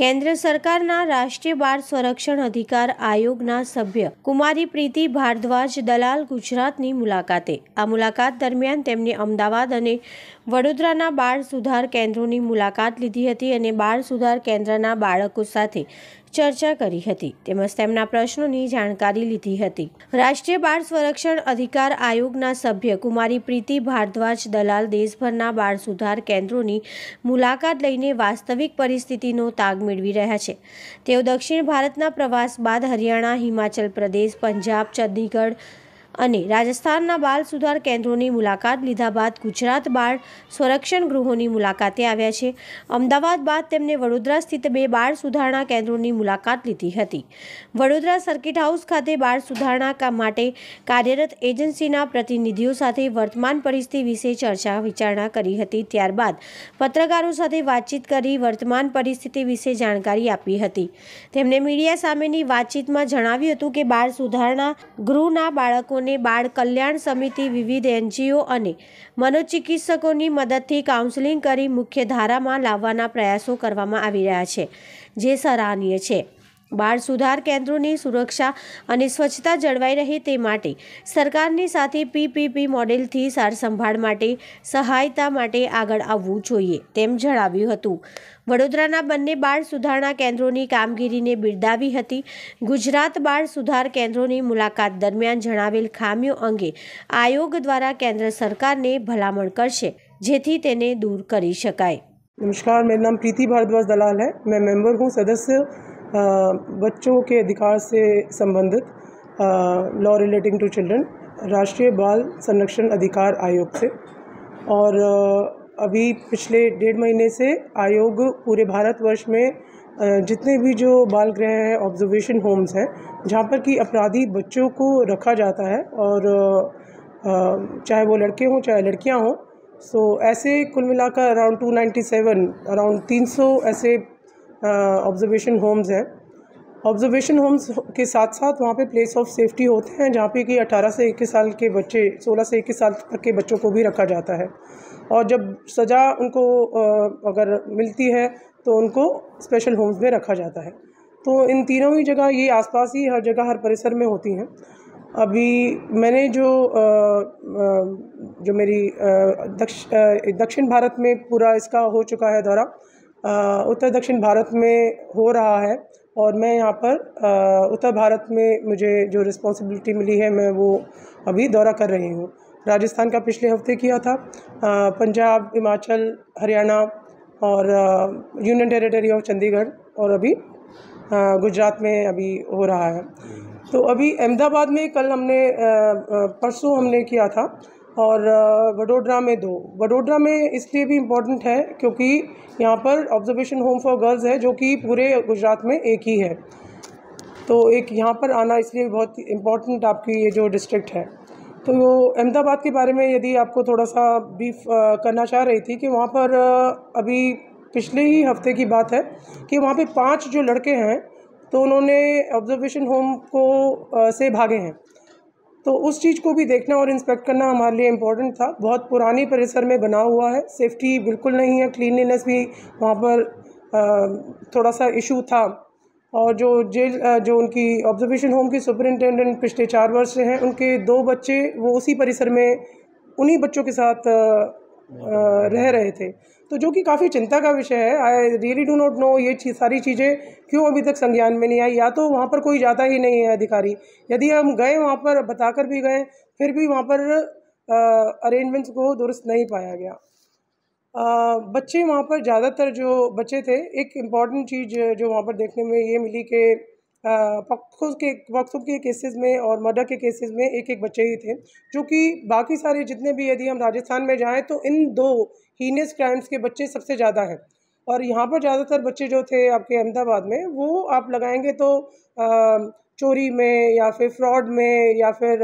કેન્દ્ર સરકારના રાષ્ટ્રીય બાળ સંરક્ષણ અધિકાર આયોગના સભ્ય કુમારી પ્રીતિ ભારદ્વાજ દલાલ ગુજરાતની મુલાકાતે આ મુલાકાત દરમિયાન તેમણે અમદાવાદ અને વડોદરાના બાળ સુધાર કેન્દ્રોની મુલાકાત લીધી હતી અને બાળ સુધાર કેન્દ્રના બાળકો સાથે ચર્ચા કરી હતી તેમજ તેમના પ્રશ્નોની જાણકારી લીધી હતી રાષ્ટ્રીય બાળ સંરક્ષણ અધિકાર આયોગના સભ્ય કુમારી પ્રીતિ ભારદ્વાજ દલાલ દેશભરના બાળ સુધાર કેન્દ્રોની મુલાકાત લઈને વાસ્તવિક પરિસ્થિતિનો તાગ મેળવી રહ્યા છે તેઓ દક્ષિણ ભારતના પ્રવાસ બાદ હરિયાણા હિમાચલ પ્રદેશ પંજાબ ચંદીગઢ અને રાજસ્થાનના બાળ સુધાર કેન્દ્રોની મુલાકાત લીધા બાદ ગુજરાત બાળ સંરક્ષણ ગૃહોની મુલાકાતે આવ્યા છે અમદાવાદ બાદ તેમણે વડોદરા સ્થિત બે બાળ સુધારણા કેન્દ્રોની મુલાકાત લીધી હતી વડોદરા સર્કિટ હાઉસ ખાતે બાળ સુધારણા માટે કાર્યરત એજન્સીના પ્રતિનિધિઓ સાથે વર્તમાન પરિસ્થિતિ વિશે ચર્ચા વિચારણા કરી હતી ત્યારબાદ પત્રકારો સાથે વાતચીત કરી વર્તમાન પરિસ્થિતિ વિશે જાણકારી આપી હતી તેમણે મીડિયા સામેની વાતચીતમાં જણાવ્યું હતું કે બાળ સુધારણા ગૃહના બાળકો અને બાળ કલ્યાણ સમિતિ વિવિધ એનજીઓ અને મનોચિકિત્સકોની મદદથી કાઉન્સેલિંગ કરી મુખ્ય ધારામાં લાવવાના પ્રયાસો કરવામાં આવી રહ્યા છે જે સરાહનીય છે बाल सुधार केन्द्रों की सुरक्षा और स्वच्छता जलवाई रहे सरकार की साथ पीपीपी मॉडल थी सार संभा सहायता आग आइए जु वडोदरा बने बाढ़ सुधारणा केन्द्रों की कामगिरी ने बिरदा गुजरात बाढ़ सुधार केन्द्रों की मुलाकात दरमियान जनावेल खामियों अंगे आयोग द्वारा केन्द्र सरकार ने भलाम कर दूर कर नमस्कार मेरा नाम प्रीति भारद्वाज दलाल है मैं मेंबर हूँ सदस्य बच्चों के अधिकार से संबंधित लॉ रिलेटिंग टू चिल्ड्रन राष्ट्रीय बाल संरक्षण अधिकार आयोग से और अभी पिछले डेढ़ महीने से आयोग पूरे भारतवर्ष में जितने भी जो बाल गृह हैं ऑब्जर्वेशन होम्स हैं जहाँ पर कि अपराधी बच्चों को रखा जाता है और चाहे वो लड़के हों चाहे लड़कियाँ हों सो ऐसे कुल मिलाकर अराउंड 297 अराउंड 300 ऐसे ऑब्जर्वेशन होम्स हैं ऑब्जर्वेशन होम्स के साथ साथ वहाँ पे प्लेस ऑफ सेफ्टी होते हैं जहाँ पे कि 18 से 21 साल के बच्चे 16 से 21 साल तक के बच्चों को भी रखा जाता है और जब सज़ा उनको अगर मिलती है तो उनको स्पेशल होम्स में रखा जाता है तो इन तीनों ही जगह ये आसपास ही हर जगह हर परिसर में होती हैं अभी मैंने जो जो मेरी दक्ष दक्षिण भारत में पूरा इसका हो चुका है दौरा उत्तर दक्षिण भारत में हो रहा है और मैं यहाँ पर उत्तर भारत में मुझे जो रिस्पॉन्सिबिलिटी मिली है मैं वो अभी दौरा कर रही हूँ राजस्थान का पिछले हफ्ते किया था पंजाब हिमाचल हरियाणा और यूनियन टेरिटरी ऑफ चंडीगढ़ और अभी गुजरात में अभी हो रहा है तो अभी अहमदाबाद में कल हमने परसों हमने किया था और वडोदरा में दो वडोदरा में इसलिए भी इम्पोर्टेंट है क्योंकि यहाँ पर ऑब्जर्वेशन होम फॉर गर्ल्स है जो कि पूरे गुजरात में एक ही है तो एक यहाँ पर आना इसलिए बहुत इम्पोर्टेंट आपकी ये जो डिस्ट्रिक्ट है तो अहमदाबाद के बारे में यदि आपको थोड़ा सा बीफ करना चाह रही थी कि वहाँ पर अभी पिछले ही हफ्ते की बात है कि वहाँ पे पांच जो लड़के हैं तो उन्होंने ऑब्जर्वेशन होम को से भागे हैं तो उस चीज़ को भी देखना और इंस्पेक्ट करना हमारे लिए इम्पोर्टेंट था बहुत पुराने परिसर में बना हुआ है सेफ्टी बिल्कुल नहीं है क्लीनलीनेस भी वहाँ पर थोड़ा सा इशू था और जो जेल जो उनकी ऑब्जर्वेशन होम की सुपरिनटेंडेंट पिछले चार वर्ष से हैं उनके दो बच्चे वो उसी परिसर में उन्हीं बच्चों के साथ रह रहे थे तो जो कि काफ़ी चिंता का विषय है I really do not know ये चीज सारी चीज़ें क्यों अभी तक संज्ञान में नहीं आई या तो वहाँ पर कोई जाता ही नहीं है अधिकारी यदि हम गए वहाँ पर बताकर भी गए फिर भी वहाँ पर अरेंजमेंट्स को दुरुस्त नहीं पाया गया आ, बच्चे वहाँ पर ज़्यादातर जो बच्चे थे एक इम्पॉर्टेंट चीज़ जो वहाँ पर देखने में ये मिली कि पक्सों के पक्सों के केसेस में और मर्डर के केसेस में एक एक बच्चे ही थे जो कि बाकी सारे जितने भी यदि हम राजस्थान में जाएँ तो इन दो हीनेस क्राइम्स के बच्चे सबसे ज़्यादा हैं और यहाँ पर ज़्यादातर बच्चे जो थे आपके अहमदाबाद में वो आप लगाएंगे तो आ, चोरी में या फिर फ्रॉड में या फिर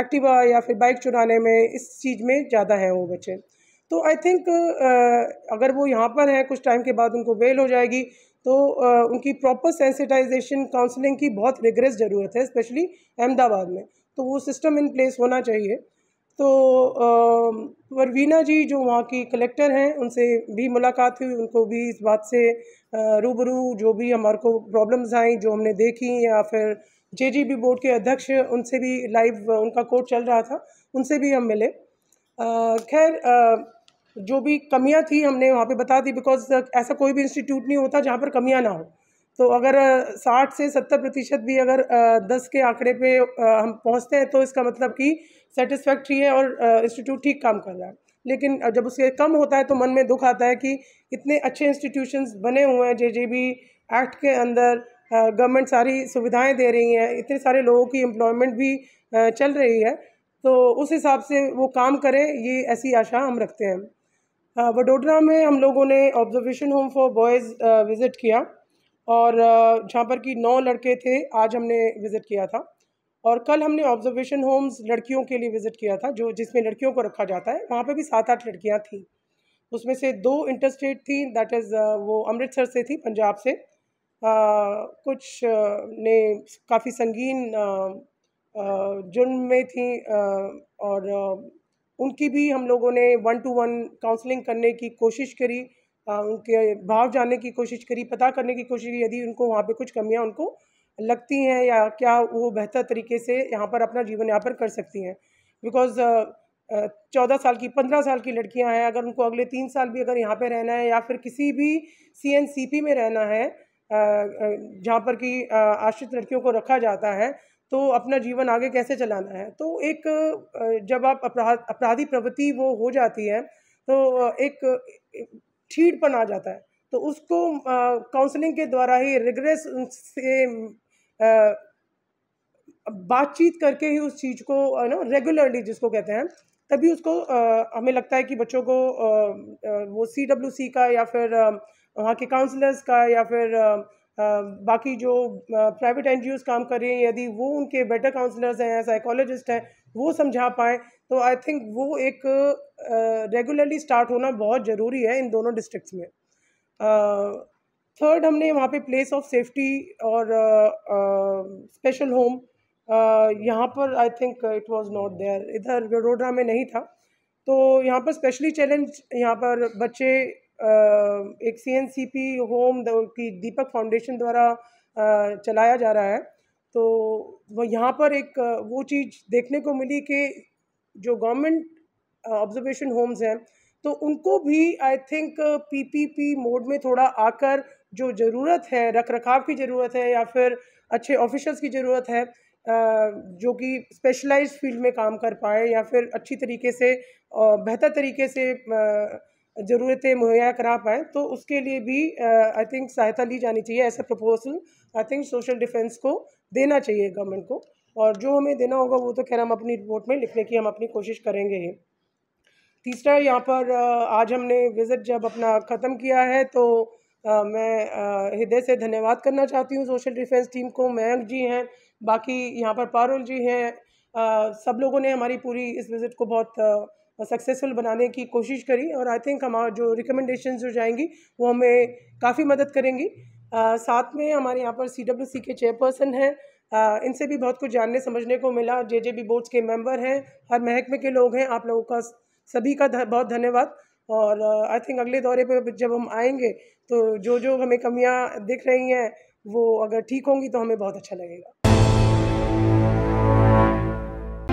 एक्टिवा या फिर बाइक चुराने में इस चीज़ में ज़्यादा हैं वो बच्चे तो आई थिंक अगर वो यहाँ पर हैं कुछ टाइम के बाद उनको बेल हो जाएगी तो उनकी प्रॉपर सेंसिटाइजेशन काउंसलिंग की बहुत रिग्रेस ज़रूरत है स्पेशली अहमदाबाद में तो वो सिस्टम इन प्लेस होना चाहिए तो वरवीना जी जो वहाँ की कलेक्टर हैं उनसे भी मुलाकात हुई उनको भी इस बात से रूबरू जो भी हमारे को प्रॉब्लम्स आई जो हमने देखी या फिर जे बोर्ड के अध्यक्ष उनसे भी लाइव उनका कोर्ट चल रहा था उनसे भी हम मिले खैर जो भी कमियां थी हमने वहाँ पे बता दी बिकॉज uh, ऐसा कोई भी इंस्टीट्यूट नहीं होता जहाँ पर कमियां ना हो तो अगर uh, साठ से सत्तर प्रतिशत भी अगर uh, दस के आंकड़े पे हम पहुँचते हैं तो इसका मतलब कि सेटिस्फैक्ट्री है और इंस्टीट्यूट ठीक काम कर रहा है लेकिन जब उसके कम होता है तो मन में दुख आता है कि इतने अच्छे इंस्टीट्यूशंस बने हुए हैं जे एक्ट के अंदर गवर्नमेंट सारी सुविधाएं दे रही हैं इतने सारे लोगों की एम्प्लॉयमेंट भी चल रही है तो उस हिसाब से वो काम करें ये ऐसी आशा हम रखते हैं हाँ, वडोदरा में हम लोगों ने observation home for boys visit किया और जहाँ पर कि नौ लड़के थे आज हमने विज़िट किया था और कल हमने ऑब्जर्वेशन होम्स लड़कियों के लिए विज़िट किया था जो जिसमें लड़कियों को रखा जाता है वहाँ पे भी सात आठ लड़कियाँ थीं उसमें से दो इंटरस्टेट थी दैट इज़ वो अमृतसर से थी पंजाब से आ, कुछ ने काफ़ी संगीन जुर्म में थी आ, और उनकी भी हम लोगों ने वन टू वन काउंसलिंग करने की कोशिश करी आ, उनके भाव जानने की कोशिश करी पता करने की कोशिश की यदि उनको वहाँ पे कुछ कमियाँ उनको लगती हैं या क्या वो बेहतर तरीके से यहाँ पर अपना जीवन यापन कर सकती हैं बिकॉज चौदह साल की पंद्रह साल की लड़कियाँ हैं अगर उनको अगले तीन साल भी अगर यहाँ पर रहना है या फिर किसी भी सी एन सी पी में रहना है जहाँ पर कि आश्रित लड़कियों को रखा जाता है तो अपना जीवन आगे कैसे चलाना है तो एक जब आप अपराध अपराधी प्रवृत्ति वो हो जाती है तो एक ठीड़पन आ जाता है तो उसको काउंसलिंग के द्वारा ही रिग्रेस से बातचीत करके ही उस चीज़ को ना रेगुलरली जिसको कहते हैं तभी उसको आ, हमें लगता है कि बच्चों को आ, वो सी डब्ल्यू सी का या फिर वहाँ के काउंसलर्स का या फिर बाकी जो प्राइवेट एन काम कर रही हैं यदि वो उनके बेटर काउंसलर्स हैं साइकोलॉजिस्ट हैं वो समझा पाएँ तो आई थिंक वो एक रेगुलरली स्टार्ट होना बहुत ज़रूरी है इन दोनों डिस्ट्रिक्ट्स में थर्ड हमने वहाँ पे प्लेस ऑफ सेफ्टी और स्पेशल होम यहाँ पर I think it was not there इधर रोडरा में नहीं था तो यहाँ पर स्पेशली चैलेंज यहाँ पर बच्चे एक सीएनसीपी होम की दीपक फाउंडेशन द्वारा चलाया जा रहा है तो वो यहाँ पर एक वो चीज़ देखने को मिली कि जो गवर्नमेंट ऑब्जर्वेशन होम्स हैं तो उनको भी आई थिंक पीपीपी मोड में थोड़ा आकर जो ज़रूरत है रख रखाव की ज़रूरत है या फिर अच्छे ऑफिशल्स की ज़रूरत है जो कि स्पेशलाइज्ड फील्ड में काम कर पाए या फिर अच्छी तरीके से बेहतर तरीके से ज़रूरतें मुहैया करा पाएँ तो उसके लिए भी आई थिंक सहायता ली जानी चाहिए ऐसा proposal I think social defence को देना चाहिए गवर्नमेंट को और जो हमें देना होगा वो तो खैर हम अपनी रिपोर्ट में लिखने की हम अपनी कोशिश करेंगे ही तीसरा यहाँ पर आज हमने विज़िट जब अपना ख़त्म किया है तो आ, मैं हृदय से धन्यवाद करना चाहती हूँ सोशल डिफेंस टीम को मयंक जी हैं बाकी यहाँ पर पारुल जी हैं सब लोगों ने हमारी पूरी इस विज़िट को बहुत सक्सेसफुल बनाने की कोशिश करी और आई थिंक हमारा जो रिकमेंडेशन जो जाएंगी वो हमें काफ़ी मदद करेंगी आ, साथ में हमारे यहाँ पर सी डब्ल्यू सी के चेयरपर्सन हैं इनसे भी बहुत कुछ जानने समझने को मिला जे जे बी बोर्ड्स के मेम्बर हैं हर महकमे के लोग हैं आप लोगों का सभी का बहुत धन्यवाद और आई थिंक अगले दौरे पर जब हम आएंगे तो जो जो हमें कमियाँ दिख रही हैं वो अगर ठीक होंगी तो हमें बहुत अच्छा लगेगा